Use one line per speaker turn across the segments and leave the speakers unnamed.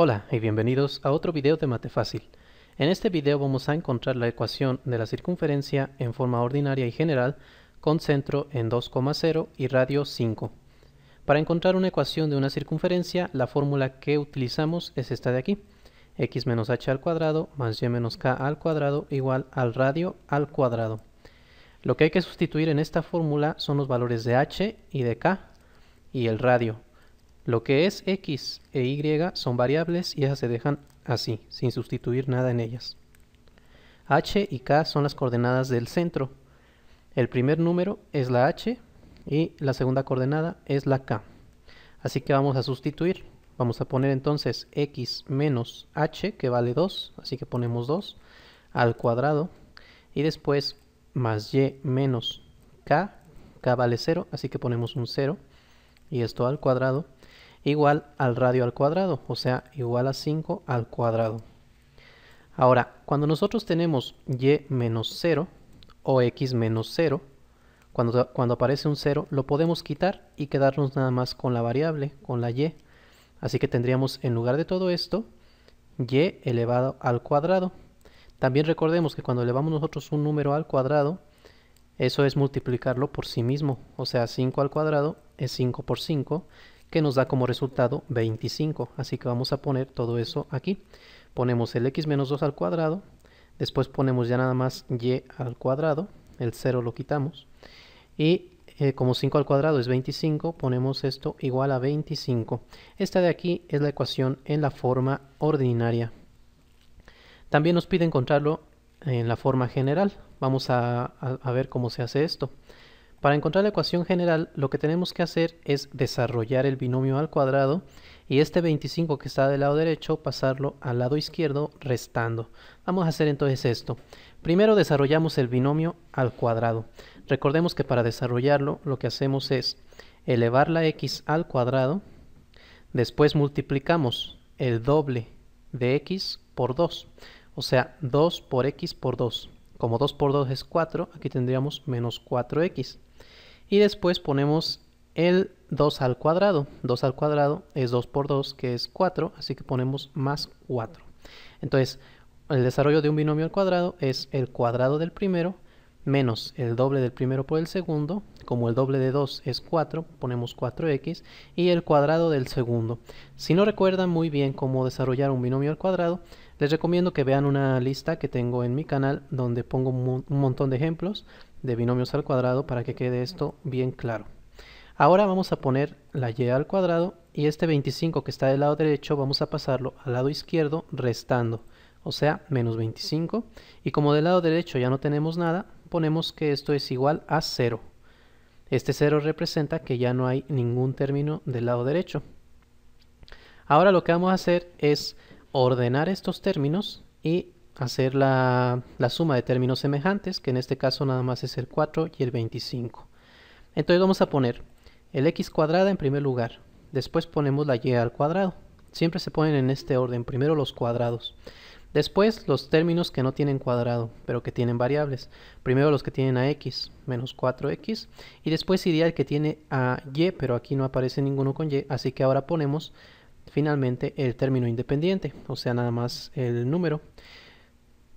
Hola y bienvenidos a otro video de Mate Fácil. En este video vamos a encontrar la ecuación de la circunferencia en forma ordinaria y general con centro en 2,0 y radio 5. Para encontrar una ecuación de una circunferencia, la fórmula que utilizamos es esta de aquí. x menos h al cuadrado más y menos k al cuadrado igual al radio al cuadrado. Lo que hay que sustituir en esta fórmula son los valores de h y de k y el radio, lo que es x e y son variables y esas se dejan así, sin sustituir nada en ellas. h y k son las coordenadas del centro. El primer número es la h y la segunda coordenada es la k. Así que vamos a sustituir. Vamos a poner entonces x menos h, que vale 2, así que ponemos 2, al cuadrado. Y después más y menos k, k vale 0, así que ponemos un 0. Y esto al cuadrado igual al radio al cuadrado, o sea, igual a 5 al cuadrado. Ahora, cuando nosotros tenemos y menos 0 o x menos 0, cuando, cuando aparece un 0 lo podemos quitar y quedarnos nada más con la variable, con la y. Así que tendríamos en lugar de todo esto, y elevado al cuadrado. También recordemos que cuando elevamos nosotros un número al cuadrado, eso es multiplicarlo por sí mismo. O sea, 5 al cuadrado es 5 por 5 que nos da como resultado 25. Así que vamos a poner todo eso aquí. Ponemos el x menos 2 al cuadrado, después ponemos ya nada más y al cuadrado, el 0 lo quitamos, y eh, como 5 al cuadrado es 25, ponemos esto igual a 25. Esta de aquí es la ecuación en la forma ordinaria. También nos pide encontrarlo en la forma general. Vamos a ver cómo se hace esto. Para encontrar la ecuación general, lo que tenemos que hacer es desarrollar el binomio al cuadrado y este 25 que está del lado derecho, pasarlo al lado izquierdo restando. Vamos a hacer entonces esto. Primero desarrollamos el binomio al cuadrado. Recordemos que para desarrollarlo lo que hacemos es elevar la x al cuadrado, después multiplicamos el doble de x por 2, o sea 2 por x por 2. Como 2 por 2 es 4, aquí tendríamos menos 4x. Y después ponemos el 2 al cuadrado. 2 al cuadrado es 2 por 2, que es 4, así que ponemos más 4. Entonces, el desarrollo de un binomio al cuadrado es el cuadrado del primero menos el doble del primero por el segundo, como el doble de 2 es 4, ponemos 4x, y el cuadrado del segundo. Si no recuerdan muy bien cómo desarrollar un binomio al cuadrado, les recomiendo que vean una lista que tengo en mi canal donde pongo un montón de ejemplos de binomios al cuadrado para que quede esto bien claro. Ahora vamos a poner la y al cuadrado y este 25 que está del lado derecho vamos a pasarlo al lado izquierdo restando, o sea, menos 25. Y como del lado derecho ya no tenemos nada, ponemos que esto es igual a 0. Este 0 representa que ya no hay ningún término del lado derecho. Ahora lo que vamos a hacer es ordenar estos términos y hacer la, la, suma de términos semejantes, que en este caso nada más es el 4 y el 25. Entonces vamos a poner el x cuadrada en primer lugar, después ponemos la y al cuadrado. Siempre se ponen en este orden, primero los cuadrados. Después los términos que no tienen cuadrado, pero que tienen variables. Primero los que tienen a x, menos 4x. Y después iría el que tiene a y, pero aquí no aparece ninguno con y. Así que ahora ponemos finalmente el término independiente, o sea, nada más el número.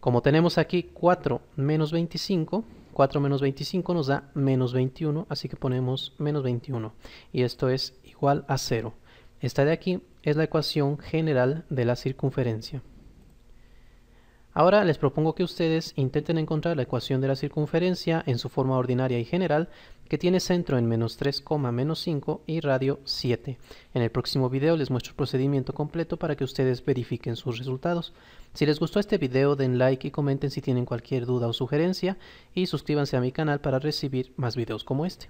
Como tenemos aquí 4 menos 25, 4 menos 25 nos da menos 21, así que ponemos menos 21. Y esto es igual a 0. Esta de aquí es la ecuación general de la circunferencia. Ahora les propongo que ustedes intenten encontrar la ecuación de la circunferencia en su forma ordinaria y general que tiene centro en menos 3, menos 5 y radio 7. En el próximo video les muestro el procedimiento completo para que ustedes verifiquen sus resultados. Si les gustó este video den like y comenten si tienen cualquier duda o sugerencia y suscríbanse a mi canal para recibir más videos como este.